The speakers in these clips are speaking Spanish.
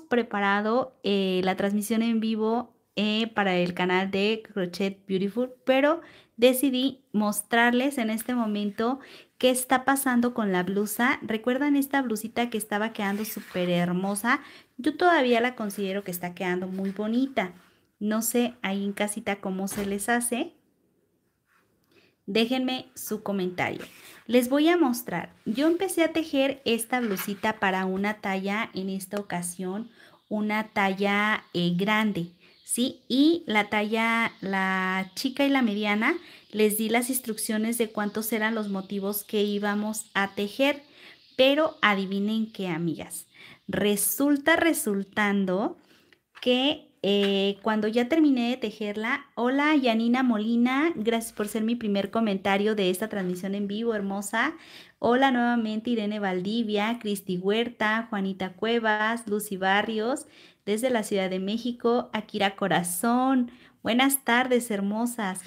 preparado eh, la transmisión en vivo eh, para el canal de Crochet Beautiful, pero decidí mostrarles en este momento qué está pasando con la blusa. ¿Recuerdan esta blusita que estaba quedando súper hermosa? Yo todavía la considero que está quedando muy bonita. No sé ahí en casita cómo se les hace, Déjenme su comentario. Les voy a mostrar. Yo empecé a tejer esta blusita para una talla, en esta ocasión, una talla eh, grande, ¿sí? Y la talla, la chica y la mediana, les di las instrucciones de cuántos eran los motivos que íbamos a tejer. Pero adivinen qué, amigas. Resulta resultando que eh, cuando ya terminé de tejerla, hola Yanina Molina, gracias por ser mi primer comentario de esta transmisión en vivo, hermosa. Hola nuevamente Irene Valdivia, Cristi Huerta, Juanita Cuevas, Lucy Barrios, desde la Ciudad de México, Akira Corazón. Buenas tardes, hermosas.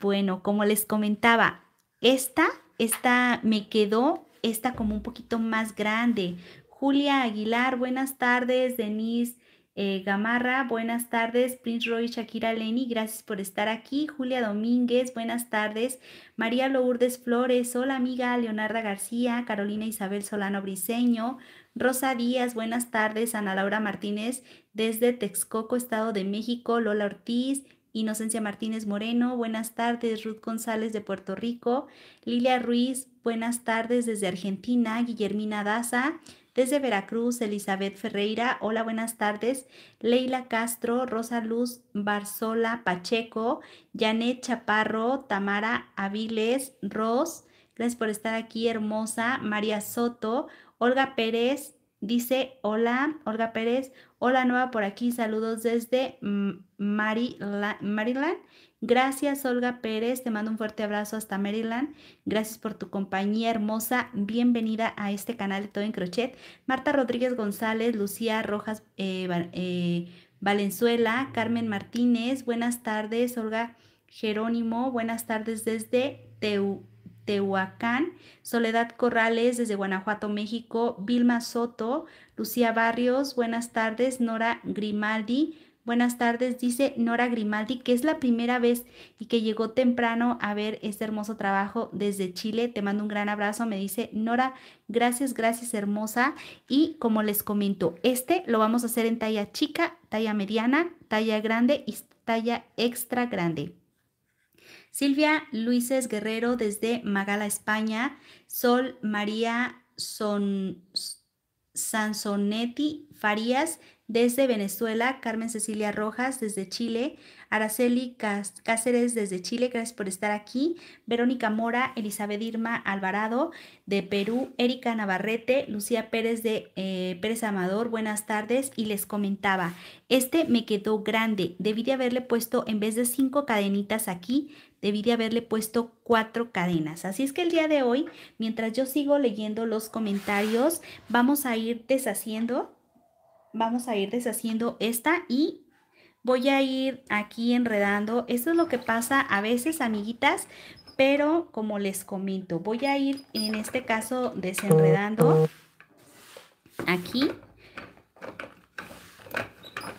Bueno, como les comentaba, esta, esta me quedó, esta como un poquito más grande. Julia Aguilar, buenas tardes, Denise. Eh, Gamarra, buenas tardes. Prince Roy, Shakira Leni, gracias por estar aquí. Julia Domínguez, buenas tardes. María Lourdes Flores, hola amiga. Leonarda García, Carolina Isabel Solano Briseño, Rosa Díaz, buenas tardes. Ana Laura Martínez, desde Texcoco, Estado de México. Lola Ortiz, Inocencia Martínez Moreno, buenas tardes. Ruth González de Puerto Rico. Lilia Ruiz, buenas tardes desde Argentina. Guillermina Daza. Desde Veracruz, Elizabeth Ferreira, hola, buenas tardes. Leila Castro, Rosa Luz Barzola Pacheco, Janet Chaparro, Tamara Aviles, Ros, gracias por estar aquí, hermosa. María Soto, Olga Pérez, dice hola, Olga Pérez, hola nueva por aquí, saludos desde Maryland. Gracias, Olga Pérez. Te mando un fuerte abrazo hasta Maryland. Gracias por tu compañía hermosa. Bienvenida a este canal de Todo en Crochet. Marta Rodríguez González, Lucía Rojas eh, eh, Valenzuela, Carmen Martínez. Buenas tardes, Olga Jerónimo. Buenas tardes desde Tehuacán, Soledad Corrales desde Guanajuato, México, Vilma Soto, Lucía Barrios, buenas tardes, Nora Grimaldi, Buenas tardes, dice Nora Grimaldi, que es la primera vez y que llegó temprano a ver este hermoso trabajo desde Chile. Te mando un gran abrazo, me dice Nora, gracias, gracias hermosa. Y como les comento, este lo vamos a hacer en talla chica, talla mediana, talla grande y talla extra grande. Silvia Luises Guerrero desde Magala, España. Sol María Son... Sansonetti Farías desde Venezuela, Carmen Cecilia Rojas desde Chile, Araceli Cáceres desde Chile, gracias por estar aquí, Verónica Mora, Elizabeth Irma Alvarado de Perú, Erika Navarrete, Lucía Pérez de eh, Pérez Amador, buenas tardes y les comentaba, este me quedó grande, debí de haberle puesto en vez de cinco cadenitas aquí, debí de haberle puesto cuatro cadenas. Así es que el día de hoy, mientras yo sigo leyendo los comentarios, vamos a ir deshaciendo vamos a ir deshaciendo esta y voy a ir aquí enredando. Esto es lo que pasa a veces, amiguitas, pero como les comento, voy a ir en este caso desenredando aquí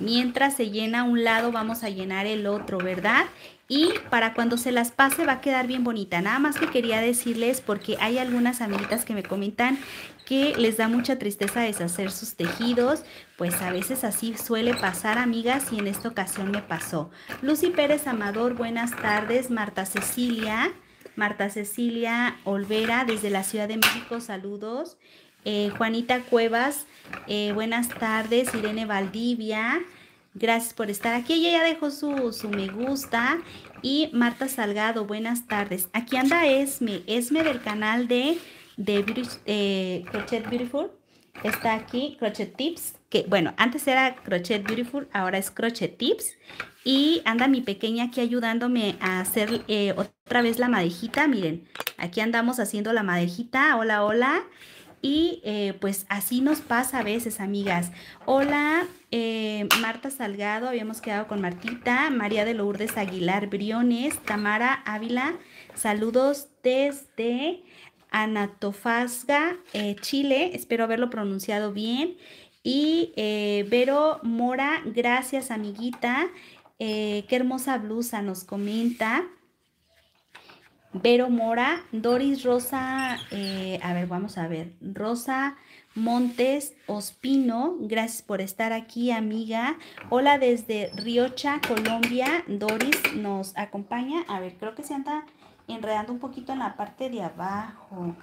Mientras se llena un lado, vamos a llenar el otro, ¿verdad? Y para cuando se las pase va a quedar bien bonita. Nada más que quería decirles porque hay algunas amiguitas que me comentan que les da mucha tristeza deshacer sus tejidos. Pues a veces así suele pasar, amigas, y en esta ocasión me pasó. Lucy Pérez Amador, buenas tardes. Marta Cecilia, Marta Cecilia Olvera, desde la Ciudad de México, saludos. Eh, Juanita Cuevas, eh, buenas tardes. Irene Valdivia. Gracias por estar aquí. Ella ya dejó su, su, me gusta. Y Marta Salgado, buenas tardes. Aquí anda Esme, Esme del canal de, eh, Crochet Beautiful. Está aquí Crochet Tips, que bueno, antes era Crochet Beautiful, ahora es Crochet Tips. Y anda mi pequeña aquí ayudándome a hacer eh, otra vez la madejita. Miren, aquí andamos haciendo la madejita. Hola, hola. Y eh, pues así nos pasa a veces, amigas. Hola, eh, Marta Salgado, habíamos quedado con Martita, María de Lourdes Aguilar Briones, Tamara Ávila, saludos desde Anatofasga, eh, Chile, espero haberlo pronunciado bien. Y Vero Mora, gracias amiguita, qué hermosa blusa nos comenta. Vero Mora, Doris Rosa, eh, a ver, vamos a ver, Rosa Montes Ospino, gracias por estar aquí, amiga. Hola desde Riocha, Colombia. Doris nos acompaña. A ver, creo que se anda enredando un poquito en la parte de abajo.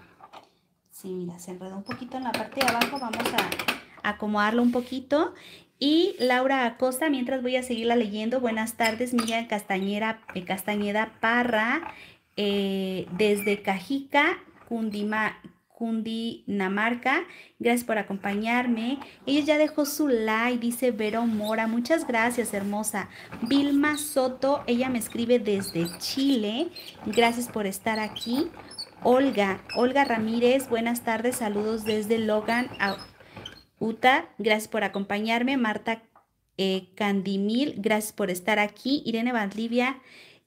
Sí, mira, se enredó un poquito en la parte de abajo. Vamos a acomodarlo un poquito. Y Laura Acosta, mientras voy a seguirla leyendo. Buenas tardes, mía Castañera, eh, Castañeda Parra. Eh, desde Cajica, Cundinamarca. Gracias por acompañarme. Ella ya dejó su like, dice Vero Mora. Muchas gracias, hermosa. Vilma Soto, ella me escribe desde Chile. Gracias por estar aquí. Olga, Olga Ramírez, buenas tardes, saludos desde Logan, Utah, gracias por acompañarme. Marta eh, Candimil, gracias por estar aquí. Irene Valdivia.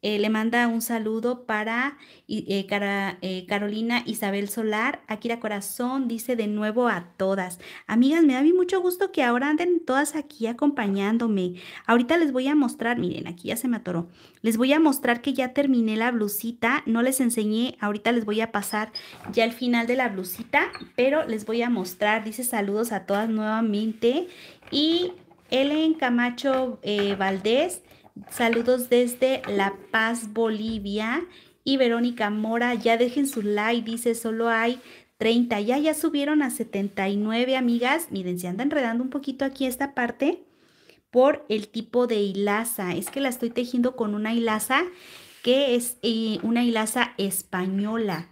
Eh, le manda un saludo para, eh, eh, Carolina Isabel Solar, Akira Corazón, dice de nuevo a todas. Amigas, me da mucho gusto que ahora anden todas aquí acompañándome. Ahorita les voy a mostrar, miren, aquí ya se me atoró. Les voy a mostrar que ya terminé la blusita, no les enseñé, ahorita les voy a pasar ya el final de la blusita, pero les voy a mostrar, dice saludos a todas nuevamente. Y Ellen Camacho Valdés, Saludos desde La Paz, Bolivia. Y Verónica Mora, ya dejen su like, dice, solo hay 30. Ya, ya subieron a 79, amigas. Miren, se anda enredando un poquito aquí esta parte por el tipo de hilaza. Es que la estoy tejiendo con una hilaza que es eh, una hilaza española.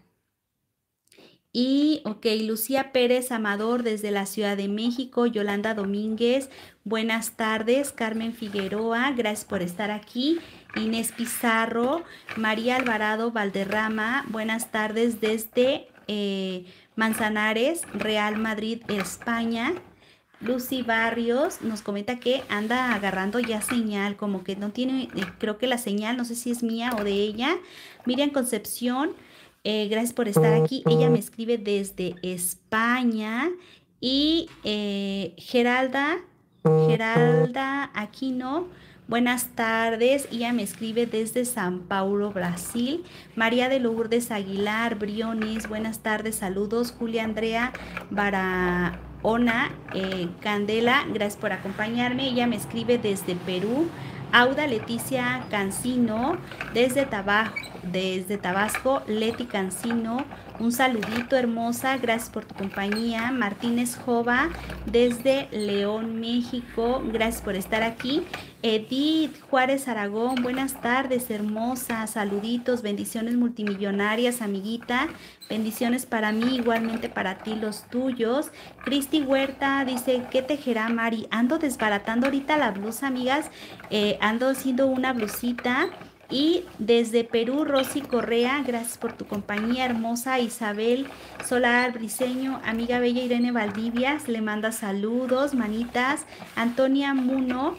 Y, ok, Lucía Pérez Amador desde la Ciudad de México, Yolanda Domínguez, buenas tardes, Carmen Figueroa, gracias por estar aquí, Inés Pizarro, María Alvarado Valderrama, buenas tardes desde eh, Manzanares, Real Madrid, España. Lucy Barrios nos comenta que anda agarrando ya señal, como que no tiene, eh, creo que la señal, no sé si es mía o de ella. Miriam Concepción, eh, gracias por estar aquí. Ella me escribe desde España. Y eh, Geralda, Geralda Aquino, buenas tardes. Ella me escribe desde San Paulo, Brasil. María de Lourdes Aguilar Briones, buenas tardes, saludos. Julia Andrea Barahona eh, Candela, gracias por acompañarme. Ella me escribe desde Perú. Auda Leticia Cancino, desde Tabasco, desde Tabasco, Leti Cancino, un saludito hermosa, gracias por tu compañía. Martínez Jova desde León, México, gracias por estar aquí. Edith Juárez Aragón, buenas tardes hermosa, saluditos, bendiciones multimillonarias, amiguita. Bendiciones para mí, igualmente para ti, los tuyos. Cristi Huerta dice, ¿qué tejerá Mari? Ando desbaratando ahorita la blusa, amigas. Eh, ando haciendo una blusita y desde Perú, Rosy Correa, gracias por tu compañía hermosa. Isabel Solar Briseño, amiga bella Irene Valdivias, le manda saludos, manitas. Antonia Muno.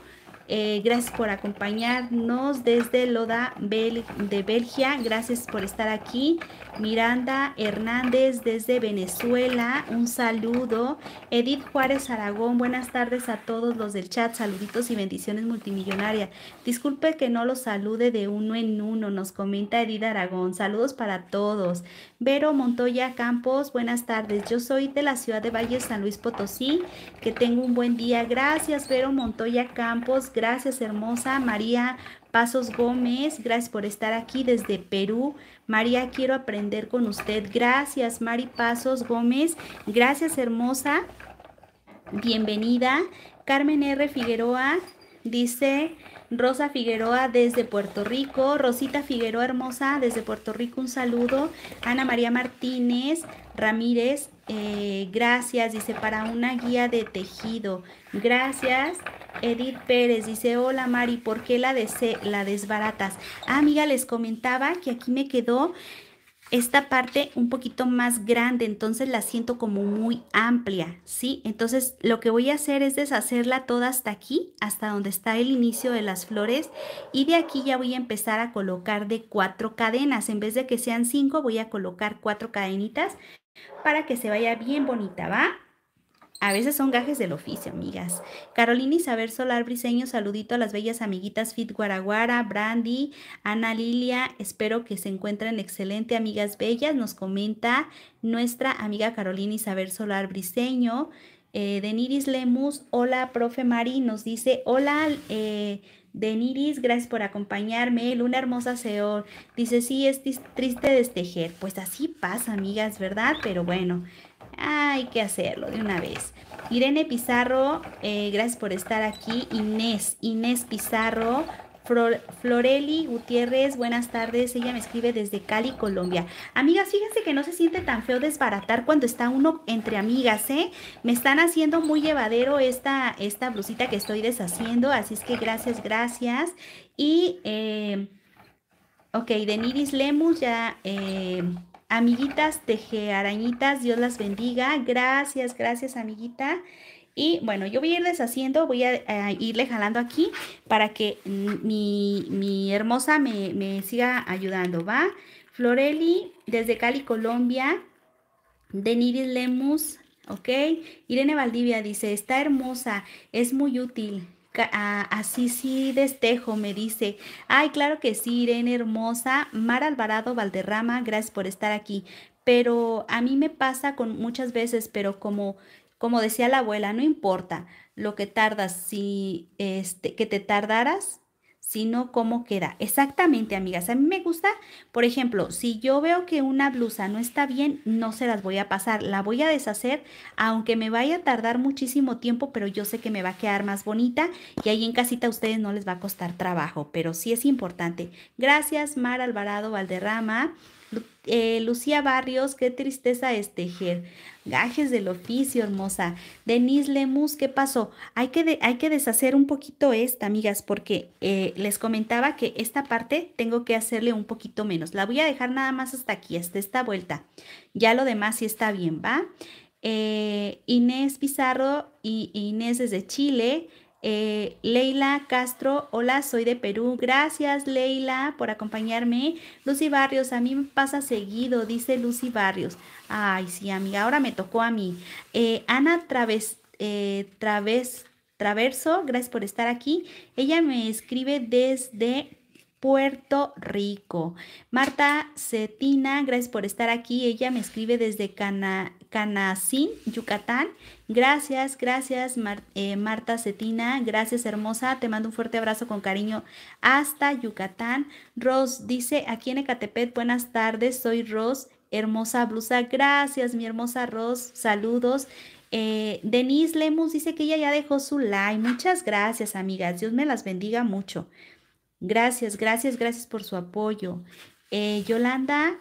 Eh, gracias por acompañarnos desde Loda de Belgia. Gracias por estar aquí. Miranda Hernández desde Venezuela. Un saludo. Edith Juárez Aragón. Buenas tardes a todos los del chat. Saluditos y bendiciones multimillonarias. Disculpe que no los salude de uno en uno. Nos comenta Edith Aragón. Saludos para todos. Vero Montoya Campos. Buenas tardes. Yo soy de la ciudad de Valle San Luis Potosí. Que tengo un buen día. Gracias, Vero Montoya Campos. Gracias, hermosa. María Pasos Gómez, gracias por estar aquí desde Perú. María, quiero aprender con usted. Gracias, Mari Pasos Gómez. Gracias, hermosa. Bienvenida. Carmen R. Figueroa dice Rosa Figueroa desde Puerto Rico, Rosita Figueroa hermosa desde Puerto Rico, un saludo, Ana María Martínez Ramírez, eh, gracias, dice, para una guía de tejido. Gracias, Edith Pérez, dice, hola Mari, ¿por qué la, la desbaratas? Ah, amiga, les comentaba que aquí me quedó esta parte un poquito más grande, entonces la siento como muy amplia, ¿sí? Entonces lo que voy a hacer es deshacerla toda hasta aquí, hasta donde está el inicio de las flores y de aquí ya voy a empezar a colocar de cuatro cadenas, en vez de que sean cinco voy a colocar cuatro cadenitas para que se vaya bien bonita, ¿va? A veces son gajes del oficio, amigas. Carolina Isabel Solar Briseño, saludito a las bellas amiguitas Fit Guaraguara, Brandy, Ana Lilia. Espero que se encuentren excelente, amigas bellas. Nos comenta nuestra amiga Carolina Isabel Solar Briseño. Eh, Deniris Lemus, hola, profe Mari, nos dice, hola, eh, Deniris, gracias por acompañarme. Luna hermosa Seor dice, sí, es triste destejer. Pues así pasa, amigas, ¿verdad? Pero bueno, hay que hacerlo de una vez. Irene Pizarro, eh, gracias por estar aquí. Inés, Inés Pizarro, Floreli Gutiérrez, buenas tardes. Ella me escribe desde Cali, Colombia. Amigas, fíjense que no se siente tan feo desbaratar cuando está uno entre amigas, ¿eh? Me están haciendo muy llevadero esta, esta blusita que estoy deshaciendo, así es que gracias, gracias. Y, eh, ok, Deniris Lemus ya... Eh, amiguitas, amiguitas Arañitas, Dios las bendiga. Gracias, gracias, amiguita. Y bueno, yo voy a ir deshaciendo, voy a, irle jalando aquí para que mi, hermosa me, siga ayudando, ¿va? Floreli, desde Cali, Colombia. Deniris Lemus, ¿ok? Irene Valdivia dice, está hermosa, es muy útil. así sí destejo, me dice. Ay, claro que sí, Irene hermosa. Mar Alvarado Valderrama, gracias por estar aquí. Pero a mí me pasa con muchas veces, pero como como decía la abuela, no importa lo que tardas, si este, que te tardaras, sino cómo queda. Exactamente, amigas. A mí me gusta, por ejemplo, si yo veo que una blusa no está bien, no se las voy a pasar, la voy a deshacer, aunque me vaya a tardar muchísimo tiempo, pero yo sé que me va a quedar más bonita y ahí en casita a ustedes no les va a costar trabajo, pero sí es importante. Gracias, Mar Alvarado Valderrama. Eh, Lucía Barrios, qué tristeza este tejer. Gajes del oficio, hermosa. Denise Lemus, ¿qué pasó? Hay que, hay que deshacer un poquito esta, amigas, porque eh, les comentaba que esta parte tengo que hacerle un poquito menos. La voy a dejar nada más hasta aquí, hasta esta vuelta. Ya lo demás sí está bien, ¿va? Eh, Inés Pizarro y Inés desde Chile. Eh, Leila Castro, hola, soy de Perú. Gracias, Leila, por acompañarme. Lucy Barrios, a mí me pasa seguido, dice Lucy Barrios. Ay, sí, amiga, ahora me tocó a mí. Eh, Ana Traves, eh, Traves, Traverso, gracias por estar aquí. Ella me escribe desde Puerto Rico. Marta Cetina, gracias por estar aquí. Ella me escribe desde Cana, Canacín, Yucatán. Gracias, gracias eh, Marta Cetina. Gracias, hermosa. Te mando un fuerte abrazo con cariño hasta Yucatán. Ros dice, aquí en Ecatepet, buenas tardes. Soy Ros, hermosa blusa. Gracias, mi hermosa Ros. Saludos. Eh, Denise Lemus dice que ella ya dejó su like. Muchas gracias, amigas. Dios me las bendiga mucho. Gracias, gracias, gracias por su apoyo. Eh, Yolanda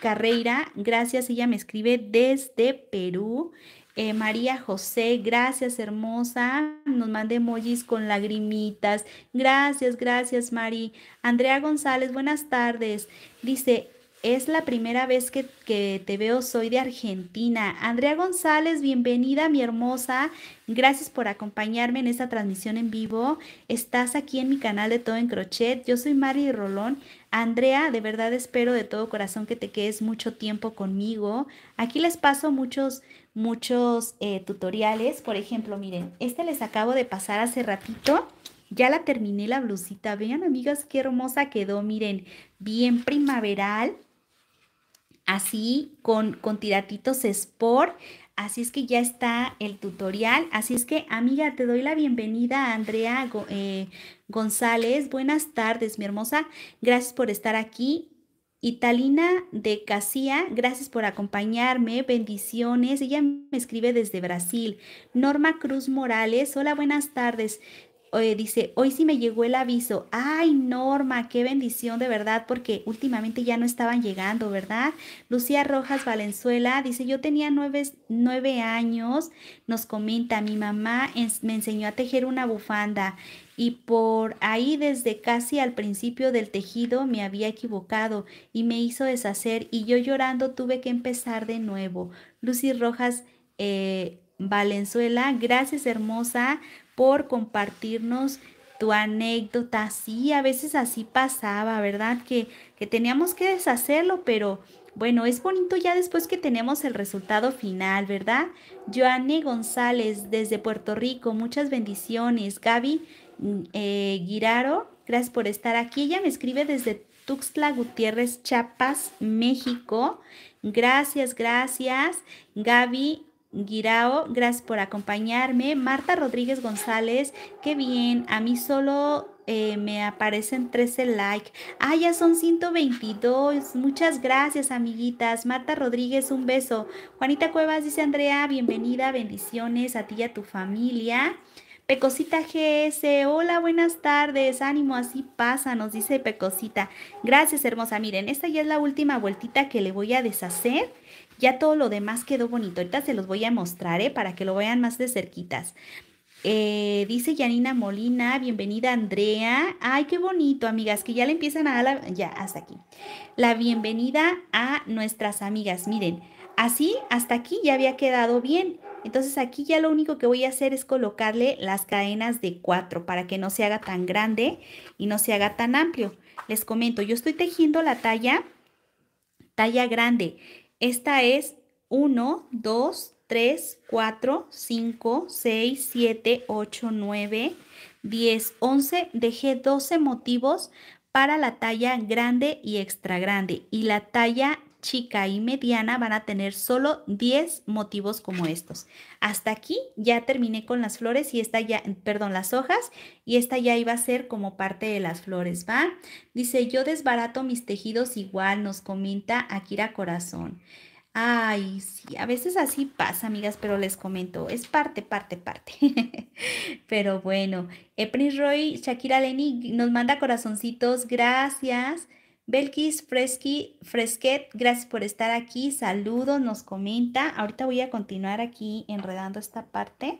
Carreira, gracias, ella me escribe desde Perú. Eh, María José, gracias hermosa, nos mandé emojis con lagrimitas. Gracias, gracias Mari. Andrea González, buenas tardes. Dice, es la primera vez que, te veo, soy de Argentina. Andrea González, bienvenida, mi hermosa. Gracias por acompañarme en esta transmisión en vivo. Estás aquí en mi canal de Todo en Crochet. Yo soy Mari Rolón. Andrea, de verdad espero de todo corazón que te quedes mucho tiempo conmigo. Aquí les paso muchos, muchos eh, tutoriales. Por ejemplo, miren, este les acabo de pasar hace ratito. Ya la terminé la blusita. Vean, amigas, qué hermosa quedó. Miren, bien primaveral así con, con tiratitos Sport. Así es que ya está el tutorial. Así es que, amiga, te doy la bienvenida Andrea eh, González. Buenas tardes, mi hermosa. Gracias por estar aquí. Italina de Casía, gracias por acompañarme, bendiciones. Ella me escribe desde Brasil. Norma Cruz Morales, hola, buenas tardes dice, hoy sí me llegó el aviso. Ay, Norma, qué bendición de verdad, porque últimamente ya no estaban llegando, ¿verdad? Lucía Rojas Valenzuela dice, yo tenía nueve, años, nos comenta, mi mamá me enseñó a tejer una bufanda y por ahí desde casi al principio del tejido me había equivocado y me hizo deshacer y yo llorando tuve que empezar de nuevo. Lucy Rojas eh, Valenzuela, gracias hermosa por compartirnos tu anécdota. Sí, a veces así pasaba, ¿verdad? Que, teníamos que deshacerlo, pero bueno, es bonito ya después que tenemos el resultado final, ¿verdad? Joanne González desde Puerto Rico, muchas bendiciones. Gaby mm, eh, Giraro gracias por estar aquí. Ella me escribe desde Tuxtla Gutiérrez, Chiapas, México. Gracias, gracias. Gaby Guirao, gracias por acompañarme. Marta Rodríguez González, qué bien, a mí solo eh, me aparecen 13 likes. Ah, ya son 122. Muchas gracias, amiguitas. Marta Rodríguez, un beso. Juanita Cuevas dice, Andrea, bienvenida, bendiciones a ti y a tu familia. Pecosita GS, hola, buenas tardes, ánimo, así pasa, nos dice Pecosita. Gracias, hermosa. Miren, esta ya es la última vueltita que le voy a deshacer ya todo lo demás quedó bonito. Ahorita se los voy a mostrar ¿eh? para que lo vean más de cerquitas. Eh, dice Yanina Molina, bienvenida Andrea. Ay, qué bonito, amigas, que ya le empiezan a dar la, ya hasta aquí. La bienvenida a nuestras amigas. Miren, así hasta aquí ya había quedado bien. Entonces aquí ya lo único que voy a hacer es colocarle las cadenas de cuatro para que no se haga tan grande y no se haga tan amplio. Les comento, yo estoy tejiendo la talla, talla grande. Esta es 1, 2, 3, 4, 5, 6, 7, 8, 9, 10, 11. Dejé 12 motivos para la talla grande y extra grande y la talla chica y mediana van a tener solo 10 motivos como estos. Hasta aquí ya terminé con las flores y esta ya, perdón, las hojas y esta ya iba a ser como parte de las flores, ¿va? Dice, yo desbarato mis tejidos igual, nos comenta Akira Corazón. Ay, sí, a veces así pasa, amigas, pero les comento, es parte, parte, parte. pero bueno, Epris Roy, Shakira Lenny nos manda corazoncitos, gracias. Belkis Fresquet, gracias por estar aquí. Saludos, nos comenta. Ahorita voy a continuar aquí enredando esta parte.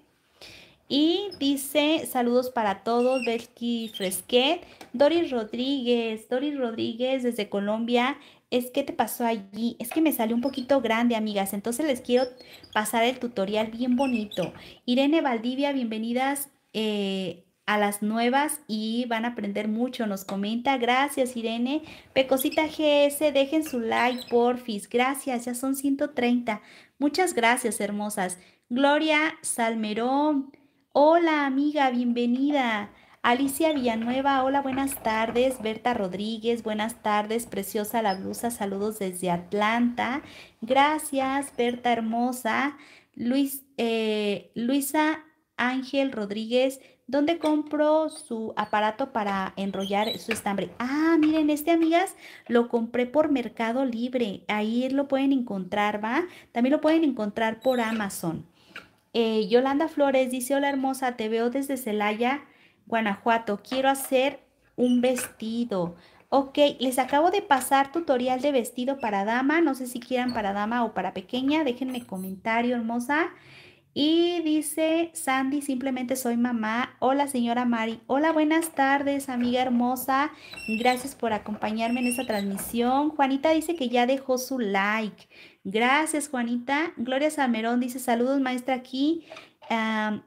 Y dice, saludos para todos, Belkis Fresquet, Doris Rodríguez, Doris Rodríguez desde Colombia. Es que te pasó allí, es que me salió un poquito grande, amigas. Entonces les quiero pasar el tutorial bien bonito. Irene Valdivia, bienvenidas eh, a las nuevas y van a aprender mucho. Nos comenta, gracias Irene. Pecosita GS, dejen su like, porfis. Gracias, ya son 130. Muchas gracias, hermosas. Gloria Salmerón, hola amiga, bienvenida. Alicia Villanueva, hola, buenas tardes. Berta Rodríguez, buenas tardes. Preciosa la blusa, saludos desde Atlanta. Gracias, Berta hermosa. Luis, eh, Luisa Ángel Rodríguez, ¿Dónde compró su aparato para enrollar su estambre? Ah, miren, este, amigas, lo compré por Mercado Libre. Ahí lo pueden encontrar, ¿va? También lo pueden encontrar por Amazon. Eh, Yolanda Flores dice, hola hermosa, te veo desde Celaya, Guanajuato. Quiero hacer un vestido. Ok, les acabo de pasar tutorial de vestido para dama. No sé si quieran para dama o para pequeña. Déjenme comentario, hermosa. Y dice Sandy, simplemente soy mamá. Hola señora Mari. Hola, buenas tardes amiga hermosa. Gracias por acompañarme en esta transmisión. Juanita dice que ya dejó su like. Gracias, Juanita. Gloria Salmerón dice, saludos, maestra, aquí.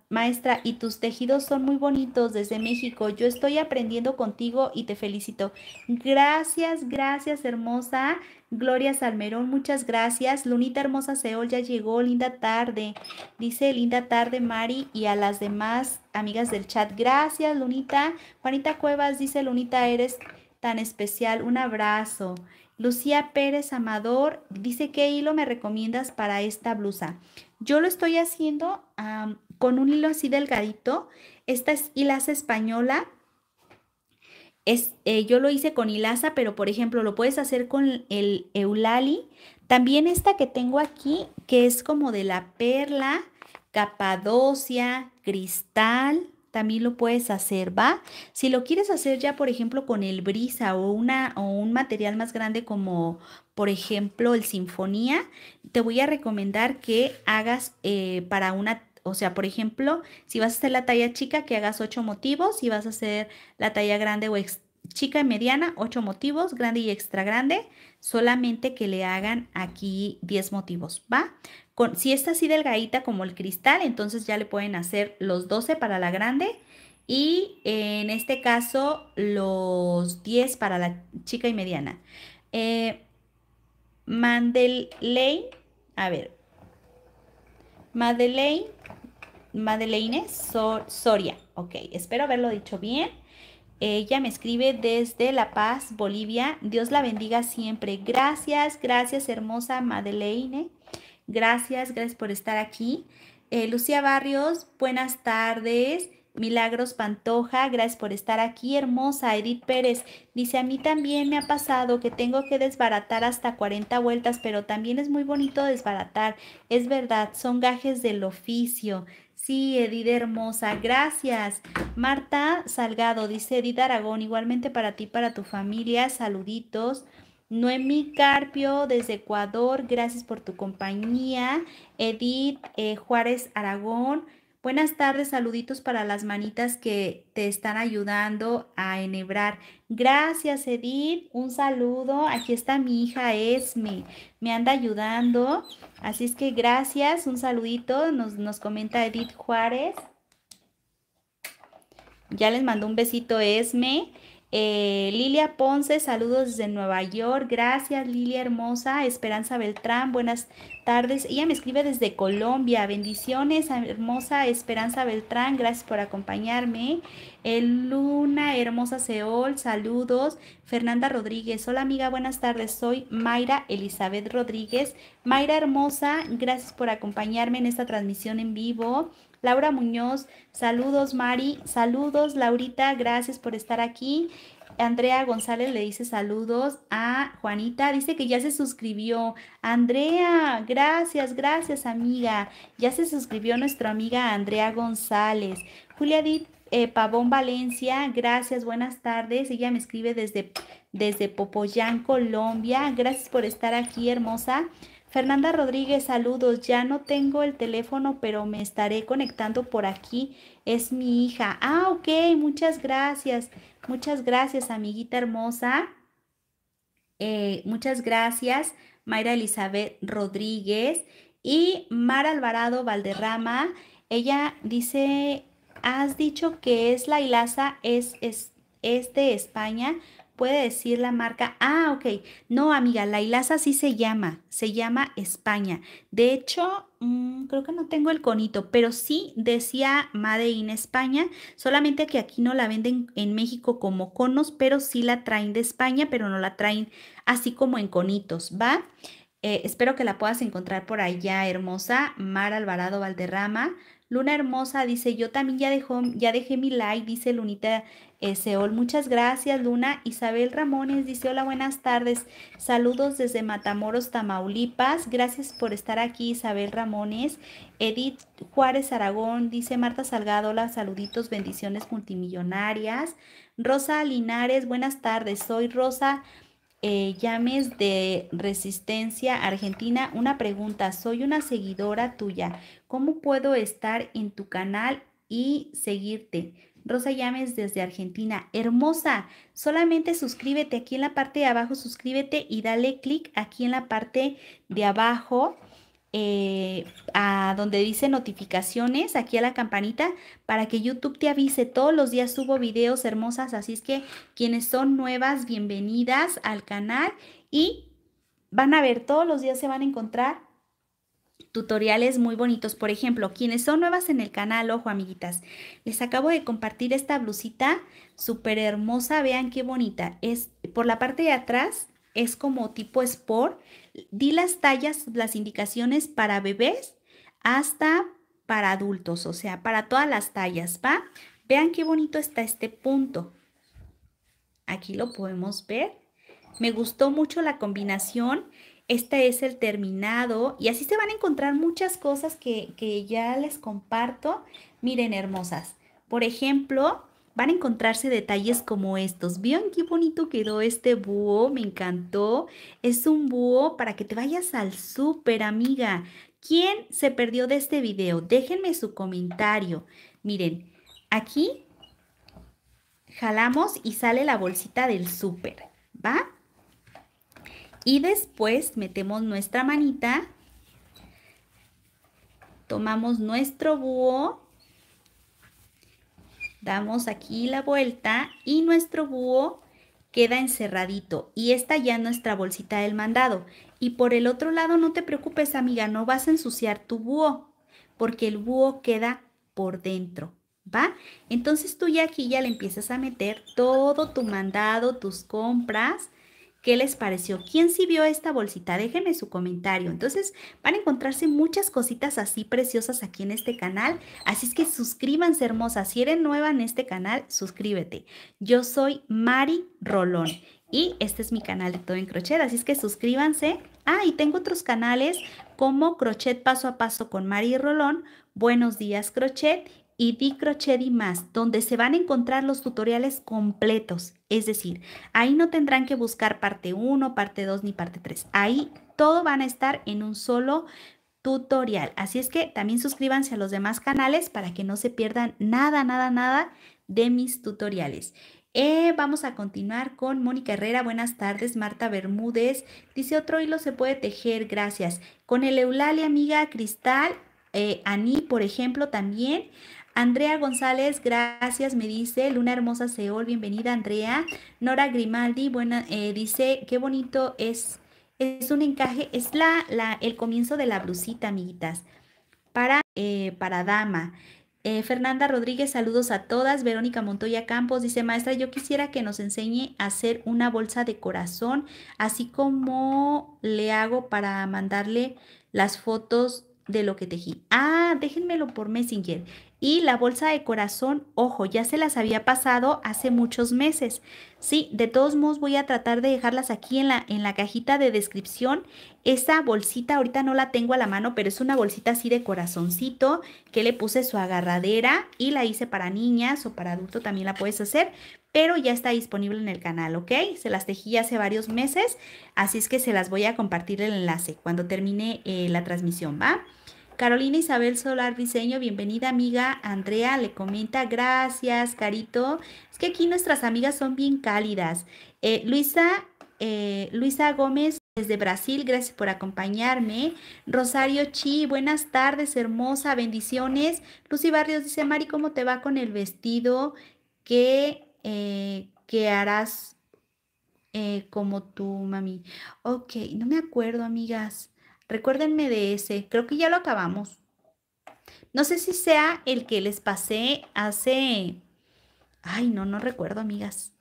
maestra, y tus tejidos son muy bonitos desde México. Yo estoy aprendiendo contigo y te felicito. Gracias, gracias, hermosa. Gloria Salmerón, muchas gracias. Lunita Hermosa Seol ya llegó, linda tarde. Dice linda tarde Mari y a las demás amigas del chat. Gracias, Lunita. Juanita Cuevas dice, Lunita, eres tan especial. Un abrazo. Lucía Pérez Amador dice, ¿qué hilo me recomiendas para esta blusa? Yo lo estoy haciendo con un hilo así delgadito. Esta es hilaza española. Es, eh, yo lo hice con hilaza, pero por ejemplo lo puedes hacer con el eulali. También esta que tengo aquí, que es como de la perla, capadocia, cristal, también lo puedes hacer, ¿va? Si lo quieres hacer ya, por ejemplo, con el brisa o, una, o un material más grande como, por ejemplo, el sinfonía, te voy a recomendar que hagas eh, para una o sea, por ejemplo, si vas a hacer la talla chica, que hagas ocho motivos. Si vas a hacer la talla grande o, chica y mediana, 8 motivos, grande y extra grande, solamente que le hagan aquí 10 motivos, ¿va? Con, si está así delgadita como el cristal, entonces ya le pueden hacer los 12 para la grande y en este caso los 10 para la chica y mediana. Eh, a ver, Madeleine, Madeleine Soria, ok, espero haberlo dicho bien. Ella me escribe desde La Paz, Bolivia. Dios la bendiga siempre. Gracias, gracias hermosa Madeleine. Gracias, gracias por estar aquí. Eh, Lucía Barrios, buenas tardes. Milagros Pantoja, gracias por estar aquí, hermosa. Edith Pérez dice, a mí también me ha pasado que tengo que desbaratar hasta 40 vueltas, pero también es muy bonito desbaratar. Es verdad, son gajes del oficio. Sí, Edith hermosa, gracias. Marta Salgado dice Edith Aragón, igualmente para ti, para tu familia, saluditos. Noemí Carpio desde Ecuador, gracias por tu compañía. Edith eh, Juárez Aragón, Buenas tardes, saluditos para las manitas que te están ayudando a enhebrar. Gracias, Edith. Un saludo. Aquí está mi hija Esme. Me anda ayudando. Así es que gracias. Un saludito. Nos, comenta Edith Juárez. Ya les mandó un besito Esme. Eh, Lilia Ponce, saludos desde Nueva York. Gracias, Lilia Hermosa. Esperanza Beltrán, buenas tardes. Ella me escribe desde Colombia. Bendiciones, hermosa Esperanza Beltrán. Gracias por acompañarme. Luna Hermosa Seol, saludos. Fernanda Rodríguez, hola amiga, buenas tardes. Soy Mayra Elizabeth Rodríguez. Mayra Hermosa, gracias por acompañarme en esta transmisión en vivo. Laura Muñoz, saludos Mari, saludos Laurita, gracias por estar aquí. Andrea González le dice saludos a Juanita, dice que ya se suscribió. Andrea, gracias, gracias amiga. Ya se suscribió nuestra amiga Andrea González. Julia eh, Pavón Valencia, gracias, buenas tardes. Ella me escribe desde, desde Popoyán, Colombia. Gracias por estar aquí, hermosa. Fernanda Rodríguez, saludos. Ya no tengo el teléfono, pero me estaré conectando por aquí. Es mi hija. Ah, ok, muchas gracias. Muchas gracias, amiguita hermosa. Eh, muchas gracias, Mayra Elizabeth Rodríguez y Mar Alvarado Valderrama. Ella dice, has dicho que es la hilaza, es, es, es de España, puede decir la marca, ah, ok, no amiga, la hilaza sí se llama, se llama España. De hecho, mm, creo que no tengo el conito, pero sí decía Made in España, solamente que aquí no la venden en México como conos, pero sí la traen de España, pero no la traen así como en conitos, ¿va? Eh, espero que la puedas encontrar por allá, hermosa. Mar Alvarado Valderrama. Luna Hermosa dice, yo también ya, dejó, ya dejé mi like, dice Lunita eh, Seol. Muchas gracias, Luna. Isabel Ramones dice, hola, buenas tardes. Saludos desde Matamoros, Tamaulipas. Gracias por estar aquí, Isabel Ramones. Edith Juárez Aragón dice, Marta Salgado, hola, saluditos, bendiciones multimillonarias. Rosa Linares, buenas tardes. Soy Rosa eh, llames de Resistencia Argentina, una pregunta, soy una seguidora tuya, ¿cómo puedo estar en tu canal y seguirte? Rosa Llames desde Argentina, hermosa, solamente suscríbete aquí en la parte de abajo, suscríbete y dale clic aquí en la parte de abajo eh, a donde dice notificaciones, aquí a la campanita, para que YouTube te avise. Todos los días subo videos hermosas, así es que quienes son nuevas, bienvenidas al canal y van a ver, todos los días se van a encontrar tutoriales muy bonitos. Por ejemplo, quienes son nuevas en el canal, ojo amiguitas, les acabo de compartir esta blusita súper hermosa, vean qué bonita. Es por la parte de atrás, es como tipo sport, Di las tallas, las indicaciones para bebés hasta para adultos, o sea, para todas las tallas, ¿va? Vean qué bonito está este punto. Aquí lo podemos ver. Me gustó mucho la combinación. Este es el terminado y así se van a encontrar muchas cosas que, que ya les comparto. Miren, hermosas. Por ejemplo, van a encontrarse detalles como estos. ¿Vieron qué bonito quedó este búho? Me encantó. Es un búho para que te vayas al súper, amiga. ¿Quién se perdió de este video? Déjenme su comentario. Miren, aquí jalamos y sale la bolsita del súper, ¿va? Y después metemos nuestra manita, tomamos nuestro búho Damos aquí la vuelta y nuestro búho queda encerradito y esta ya nuestra bolsita del mandado. Y por el otro lado, no te preocupes amiga, no vas a ensuciar tu búho porque el búho queda por dentro, ¿va? Entonces tú ya aquí ya le empiezas a meter todo tu mandado, tus compras ¿Qué les pareció? ¿Quién sí vio esta bolsita? Déjenme su comentario. Entonces van a encontrarse muchas cositas así preciosas aquí en este canal. Así es que suscríbanse, hermosas. Si eres nueva en este canal, suscríbete. Yo soy Mari Rolón y este es mi canal de Todo en Crochet. Así es que suscríbanse. Ah, y tengo otros canales como Crochet Paso a Paso con Mari Rolón, Buenos Días Crochet y Di Crochet y más, donde se van a encontrar los tutoriales completos es decir, ahí no tendrán que buscar parte 1, parte 2 ni parte 3. Ahí todo van a estar en un solo tutorial. Así es que también suscríbanse a los demás canales para que no se pierdan nada, nada, nada de mis tutoriales. Eh, vamos a continuar con Mónica Herrera. Buenas tardes, Marta Bermúdez. Dice otro hilo se puede tejer, gracias. Con el Eulalia, amiga Cristal, Ani, eh, Aní, por ejemplo, también. Andrea González, gracias, me dice. Luna Hermosa Seol, bienvenida, Andrea. Nora Grimaldi, buena, eh, dice, qué bonito es. Es un encaje, es la, el comienzo de la blusita, amiguitas. Para, eh, para dama. Eh, Fernanda Rodríguez, saludos a todas. Verónica Montoya Campos dice, maestra, yo quisiera que nos enseñe a hacer una bolsa de corazón, así como le hago para mandarle las fotos de lo que tejí. Ah, déjenmelo por Messenger y la bolsa de corazón, ojo, ya se las había pasado hace muchos meses. Sí, de todos modos voy a tratar de dejarlas aquí en la, en la cajita de descripción. Esta bolsita ahorita no la tengo a la mano, pero es una bolsita así de corazoncito que le puse su agarradera y la hice para niñas o para adulto también la puedes hacer, pero ya está disponible en el canal, ¿ok? Se las tejí hace varios meses, así es que se las voy a compartir el enlace cuando termine eh, la transmisión, ¿va? Carolina Isabel Solar Diseño, bienvenida amiga. Andrea le comenta, gracias, Carito. Es que aquí nuestras amigas son bien cálidas. Eh, Luisa, eh, Luisa Gómez desde Brasil, gracias por acompañarme. Rosario Chi, buenas tardes, hermosa, bendiciones. Lucy Barrios dice, Mari, ¿cómo te va con el vestido ¿Qué eh, harás como tú, mami? Ok, no me acuerdo, amigas. Recuérdenme de ese, creo que ya lo acabamos. No sé si sea el que les pasé hace... Ay, no, no recuerdo, amigas.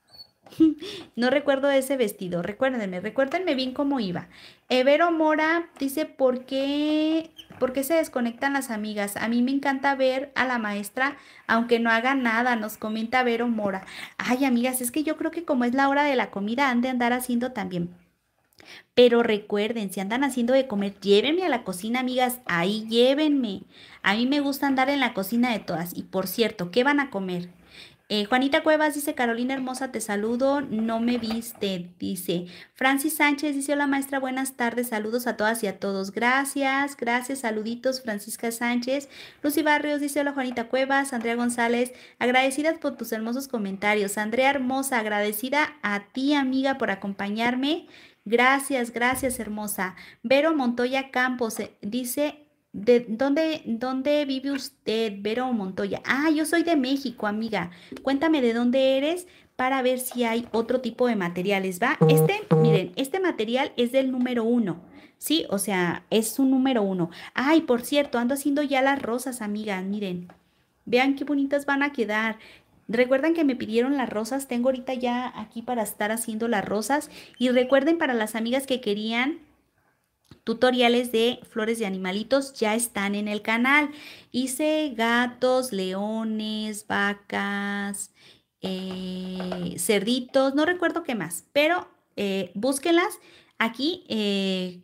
no recuerdo ese vestido, recuérdenme, recuérdenme bien cómo iba. Evero Mora dice, ¿por qué, ¿por qué se desconectan las amigas? A mí me encanta ver a la maestra, aunque no haga nada, nos comenta Vero Mora. Ay, amigas, es que yo creo que como es la hora de la comida, han de andar haciendo también pero recuerden, si andan haciendo de comer, llévenme a la cocina, amigas, ahí llévenme. A mí me gusta andar en la cocina de todas. Y por cierto, ¿qué van a comer? Eh, Juanita Cuevas dice, Carolina Hermosa, te saludo, no me viste, dice. Francis Sánchez dice, hola maestra, buenas tardes, saludos a todas y a todos. Gracias, gracias, saluditos, Francisca Sánchez. Lucy Barrios dice, hola Juanita Cuevas, Andrea González, agradecidas por tus hermosos comentarios. Andrea Hermosa, agradecida a ti, amiga, por acompañarme Gracias, gracias, hermosa. Vero Montoya Campos eh, dice, ¿de dónde, dónde vive usted, Vero Montoya? Ah, yo soy de México, amiga. Cuéntame de dónde eres para ver si hay otro tipo de materiales, ¿va? Mm, este, mm. miren, este material es del número uno, ¿sí? O sea, es un número uno. Ay, por cierto, ando haciendo ya las rosas, amigas, miren. Vean qué bonitas van a quedar. Recuerdan que me pidieron las rosas, tengo ahorita ya aquí para estar haciendo las rosas y recuerden para las amigas que querían tutoriales de flores de animalitos ya están en el canal. Hice gatos, leones, vacas, eh, cerditos, no recuerdo qué más, pero eh, búsquenlas aquí. Eh,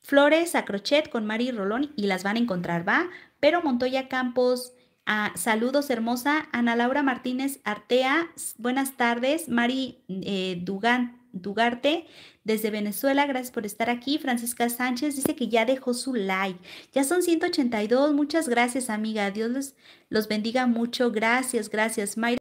flores a crochet con Mari Rolón y las van a encontrar, ¿va? Pero Montoya Campos, Ah, saludos, hermosa. Ana Laura Martínez Artea, buenas tardes. Mari eh, Dugarte, desde Venezuela, gracias por estar aquí. Francisca Sánchez dice que ya dejó su like. Ya son 182. Muchas gracias, amiga. Dios los, los bendiga mucho. Gracias, gracias. Mayra